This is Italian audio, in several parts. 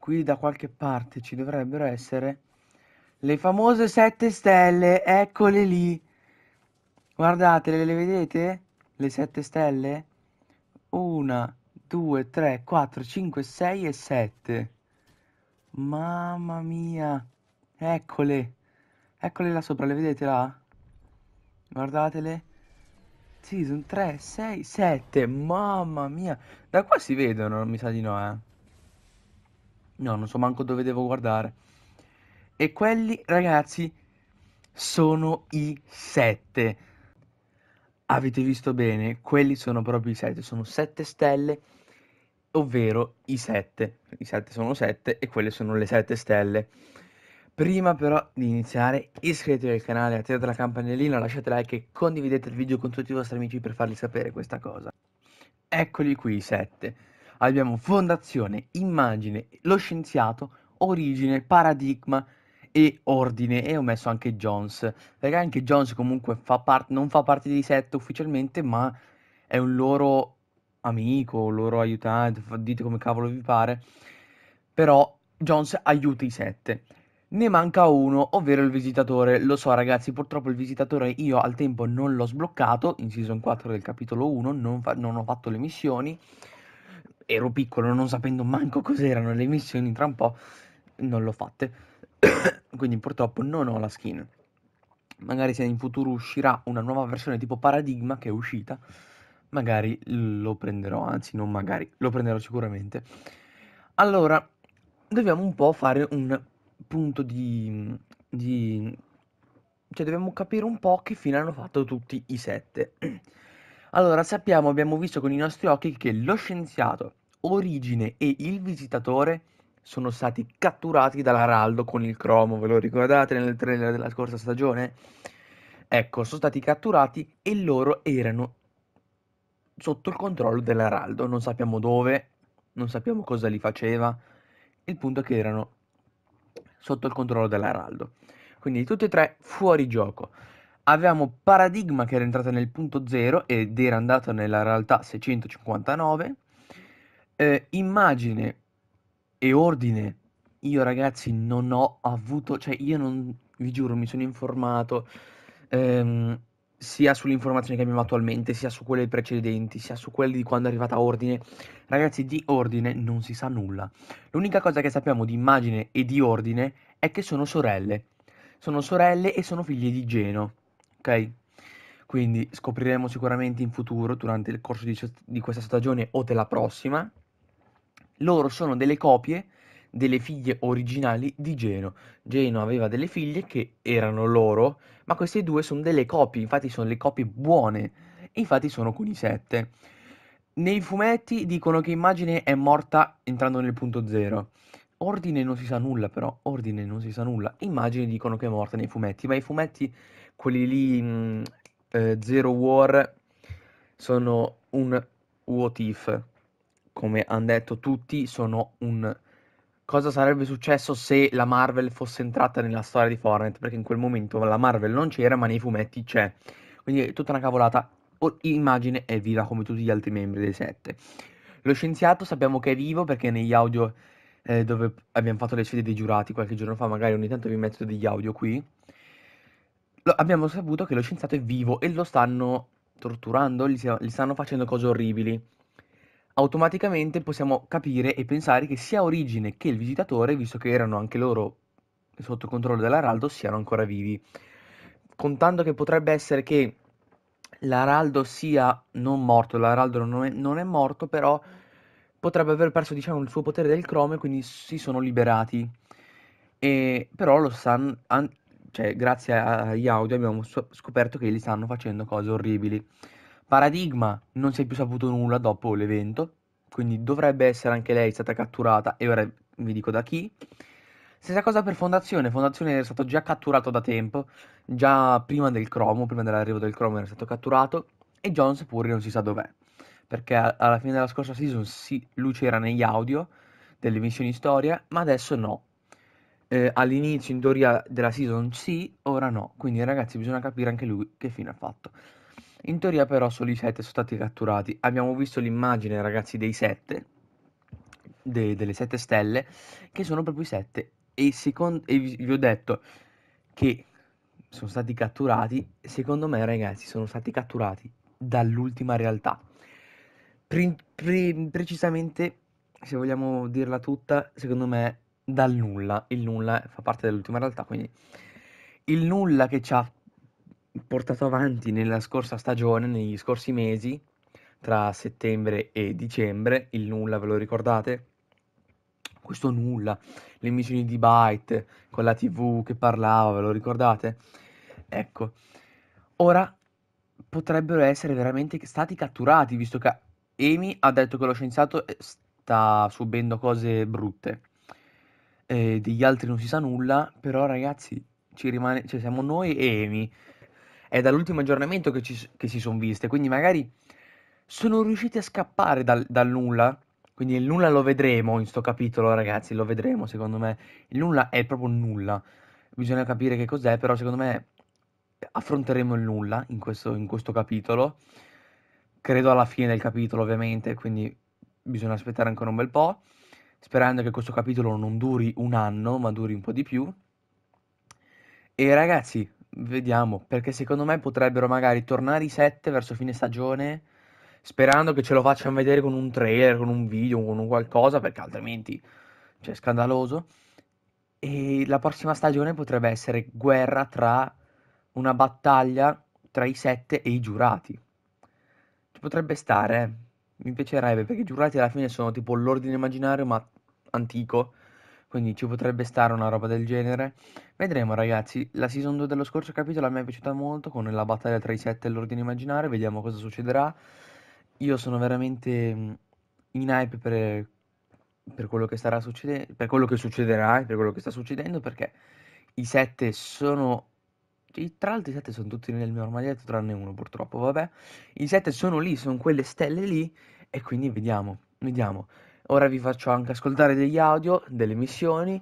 qui da qualche parte ci dovrebbero essere le famose sette stelle, eccole lì. Guardatele, le vedete? Le sette stelle? Una, due, tre, quattro, cinque, sei e sette. Mamma mia. Eccole. Eccole là sopra, le vedete là? Guardatele. Sì, sono tre, sei, sette. Mamma mia. Da qua si vedono, mi sa di no, eh. No, non so manco dove devo guardare. E quelli, ragazzi, sono i 7. Avete visto bene? Quelli sono proprio i 7. Sono 7 stelle, ovvero i 7. I 7 sono 7 e quelle sono le 7 stelle. Prima però di iniziare iscrivetevi al canale, attivate la campanellina, lasciate like e condividete il video con tutti i vostri amici per farli sapere questa cosa. Eccoli qui i 7 abbiamo fondazione, immagine, lo scienziato, origine, paradigma e ordine e ho messo anche Jones perché anche Jones comunque fa part- non fa parte dei set ufficialmente ma è un loro amico, un loro aiutante, dite come cavolo vi pare però Jones aiuta i sette ne manca uno, ovvero il visitatore. Lo so ragazzi, purtroppo il visitatore io al tempo non l'ho sbloccato in Season 4 del capitolo 1, non, fa- non ho fatto le missioni ero piccolo non sapendo manco cos'erano le missioni, tra un po' non l'ho fatte. Quindi purtroppo non ho la skin. Magari se in futuro uscirà una nuova versione tipo Paradigma che è uscita, magari lo prenderò, anzi non magari, lo prenderò sicuramente. Allora, dobbiamo un po' fare un punto di... di... cioè dobbiamo capire un po' che fine hanno fatto tutti i sette. Allora, sappiamo, abbiamo visto con i nostri occhi che lo scienziato, Origine e il visitatore sono stati catturati dall'Araldo con il cromo, ve lo ricordate nel trailer della scorsa stagione? Ecco, sono stati catturati e loro erano sotto il controllo dell'Araldo, non sappiamo dove, non sappiamo cosa li faceva, il punto è che erano sotto il controllo dell'Araldo. Quindi tutti e tre fuori gioco. Avevamo Paradigma che era entrata nel punto zero ed era andata nella realtà 659. Eh, immagine e ordine, io ragazzi non ho avuto, cioè io non, vi giuro, mi sono informato ehm, sia sulle informazioni che abbiamo attualmente, sia su quelle precedenti, sia su quelle di quando è arrivata ordine. Ragazzi, di ordine non si sa nulla. L'unica cosa che sappiamo di immagine e di ordine è che sono sorelle. Sono sorelle e sono figlie di Geno ok? Quindi scopriremo sicuramente in futuro, durante il corso di, di questa stagione o della prossima, loro sono delle copie delle figlie originali di Geno. Geno aveva delle figlie che erano loro, ma queste due sono delle copie, infatti sono le copie buone, infatti sono con i sette. Nei fumetti dicono che Immagine è morta entrando nel punto zero. Ordine non si sa nulla però, Ordine non si sa nulla. Immagine dicono che è morta nei fumetti, ma i fumetti quelli lì mh, mm, eh, Zero War sono un what if, come hanno detto tutti, sono un cosa sarebbe successo se la Marvel fosse entrata nella storia di Fortnite, perché in quel momento la Marvel non c'era, ma nei fumetti c'è. Quindi è tutta una cavolata. O, immagine è viva come tutti gli altri membri dei sette. Lo scienziato sappiamo che è vivo perché negli audio eh, dove abbiamo fatto le sfide dei giurati qualche giorno fa, magari ogni tanto vi metto degli audio qui lo- abbiamo saputo che lo scienziato è vivo e lo stanno torturando, gli, gli stanno facendo cose orribili. Automaticamente possiamo capire e pensare che sia Origine che il visitatore, visto che erano anche loro sotto controllo dell'Araldo, siano ancora vivi. Contando che potrebbe essere che l'Araldo sia non morto, l'Araldo non è, non è morto, però potrebbe aver perso diciamo, il suo potere del e quindi si sono liberati. E, però lo Stan cioè, grazie agli audio abbiamo scoperto che gli stanno facendo cose orribili. Paradigma non si è più saputo nulla dopo l'evento, quindi dovrebbe essere anche lei stata catturata e ora vi dico da chi. Stessa cosa per Fondazione, Fondazione era stato già catturato da tempo, già prima del cromo, prima dell'arrivo del cromo era stato catturato e Jones pure non si sa dov'è, perché alla fine della scorsa season sì, lui c'era negli audio delle missioni storia, ma adesso no, eh, all'inizio in teoria della season sì, ora no. Quindi ragazzi bisogna capire anche lui che fine ha fatto. In teoria però solo i 7 sono stati catturati. Abbiamo visto l'immagine ragazzi dei 7, de- delle 7 stelle, che sono proprio i 7. E, e vi-, vi ho detto che sono stati catturati. Secondo me ragazzi sono stati catturati dall'ultima realtà. Pre- pre- precisamente, se vogliamo dirla tutta, secondo me dal nulla, il nulla fa parte dell'ultima realtà, quindi il nulla che ci ha portato avanti nella scorsa stagione, negli scorsi mesi, tra settembre e dicembre, il nulla ve lo ricordate? Questo nulla, le missioni di Byte con la TV che parlava, ve lo ricordate? Ecco, ora potrebbero essere veramente stati catturati, visto che Amy ha detto che lo scienziato sta subendo cose brutte eh, degli altri non si sa nulla, però ragazzi ci rimane, cioè siamo noi e Emi. È dall'ultimo aggiornamento che, ci, che si sono viste, quindi magari sono riusciti a scappare dal, dal nulla. Quindi il nulla lo vedremo in sto capitolo, ragazzi, lo vedremo secondo me. Il nulla è proprio nulla. Bisogna capire che cos'è, però secondo me affronteremo il nulla in questo, in questo capitolo. Credo alla fine del capitolo, ovviamente, quindi bisogna aspettare ancora un bel po' sperando che questo capitolo non duri un anno, ma duri un po' di più. E ragazzi, vediamo, perché secondo me potrebbero magari tornare i 7 verso fine stagione, sperando che ce lo facciano vedere con un trailer, con un video, con un qualcosa, perché altrimenti cioè, è scandaloso. E la prossima stagione potrebbe essere guerra tra una battaglia tra i 7 e i giurati. Ci potrebbe stare, eh mi piacerebbe perché i giurati alla fine sono tipo l'ordine immaginario ma antico, quindi ci potrebbe stare una roba del genere. Vedremo ragazzi, la season 2 dello scorso capitolo a me è piaciuta molto con la battaglia tra i 7 e l'ordine immaginario, vediamo cosa succederà. Io sono veramente mm, in hype per, per quello che starà succedendo, per quello che succederà per quello che sta succedendo perché i 7 sono tra l'altro i 7 sono tutti nel mio armadietto tranne uno purtroppo, vabbè. I 7 sono lì, sono quelle stelle lì e quindi vediamo, vediamo. Ora vi faccio anche ascoltare degli audio, delle missioni.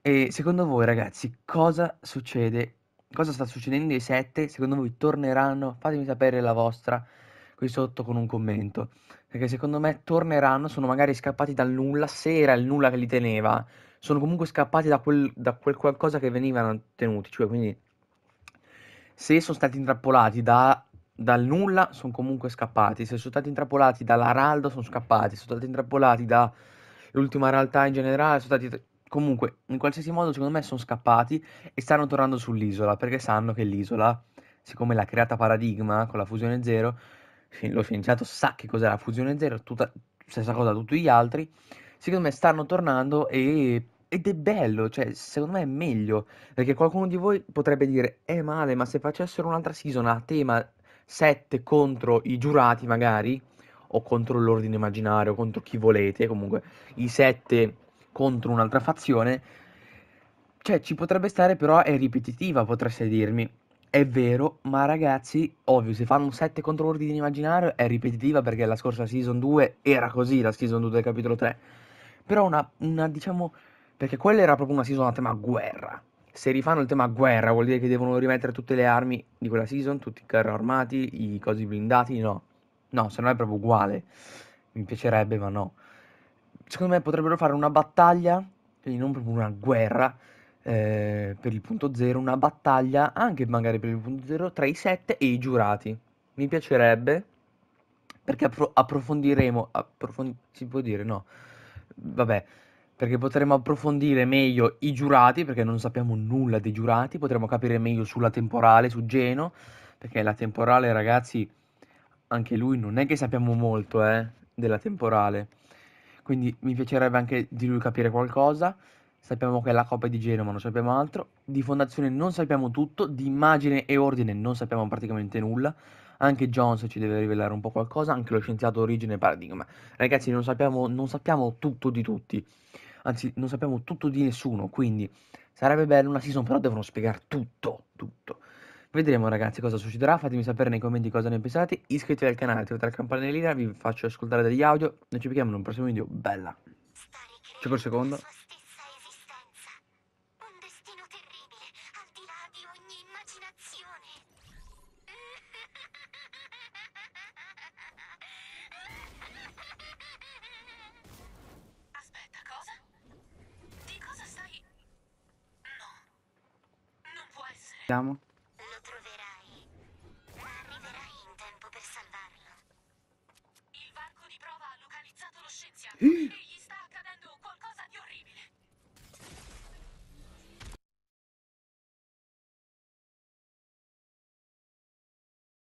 E secondo voi ragazzi cosa succede? Cosa sta succedendo ai 7? Secondo voi torneranno? Fatemi sapere la vostra qui sotto con un commento. Perché secondo me torneranno, sono magari scappati dal nulla, se era il nulla che li teneva. Sono comunque scappati da quel, da quel qualcosa che venivano tenuti, cioè quindi se sono stati intrappolati da, dal nulla, sono comunque scappati. Se sono stati intrappolati dall'Araldo, sono scappati. Se sono stati intrappolati dall'ultima realtà in generale, sono stati. Comunque, in qualsiasi modo, secondo me, sono scappati e stanno tornando sull'isola perché sanno che l'isola, siccome l'ha creata Paradigma con la fusione zero, lo scienziato sa che cos'è la fusione zero, tutta, stessa cosa a tutti gli altri. Secondo me stanno tornando e ed è bello, cioè, secondo me è meglio, perché qualcuno di voi potrebbe dire, è eh, male, ma se facessero un'altra season a tema 7 contro i giurati magari, o contro l'ordine immaginario, contro chi volete, comunque i 7 contro un'altra fazione, cioè ci potrebbe stare però è ripetitiva, potreste dirmi. È vero, ma ragazzi, ovvio, se fanno un 7 contro l'ordine immaginario è ripetitiva perché la scorsa season 2 era così, la season 2 del capitolo 3. Però una, una diciamo, perché quella era proprio una season a tema guerra. Se rifanno il tema guerra vuol dire che devono rimettere tutte le armi di quella season, tutti i carri armati, i cosi blindati, no. No, se no è proprio uguale. Mi piacerebbe, ma no. Secondo me potrebbero fare una battaglia, quindi non proprio una guerra, eh, per il punto zero, una battaglia anche magari per il punto zero tra i set e i giurati. Mi piacerebbe, perché appro- approfondiremo, approfond- si può dire, no? Vabbè, perché potremo approfondire meglio i giurati, perché non sappiamo nulla dei giurati, potremo capire meglio sulla temporale, su Geno, perché la temporale, ragazzi, anche lui non è che sappiamo molto eh, della temporale, quindi mi piacerebbe anche di lui capire qualcosa. Sappiamo che è la Coppa di Geno, ma non sappiamo altro. Di fondazione non sappiamo tutto, di immagine e ordine non sappiamo praticamente nulla. Anche Jones ci deve rivelare un po' qualcosa, anche lo scienziato origine paradigma. Ragazzi, non sappiamo, non sappiamo tutto di tutti, anzi, non sappiamo tutto di nessuno, quindi sarebbe bello una season, però devono spiegare tutto, tutto. Vedremo ragazzi cosa succederà, fatemi sapere nei commenti cosa ne pensate, iscrivetevi al canale, attivate la campanellina, vi faccio ascoltare degli audio, noi ci vediamo in un prossimo video, bella! C'è per secondo. Dá, mano.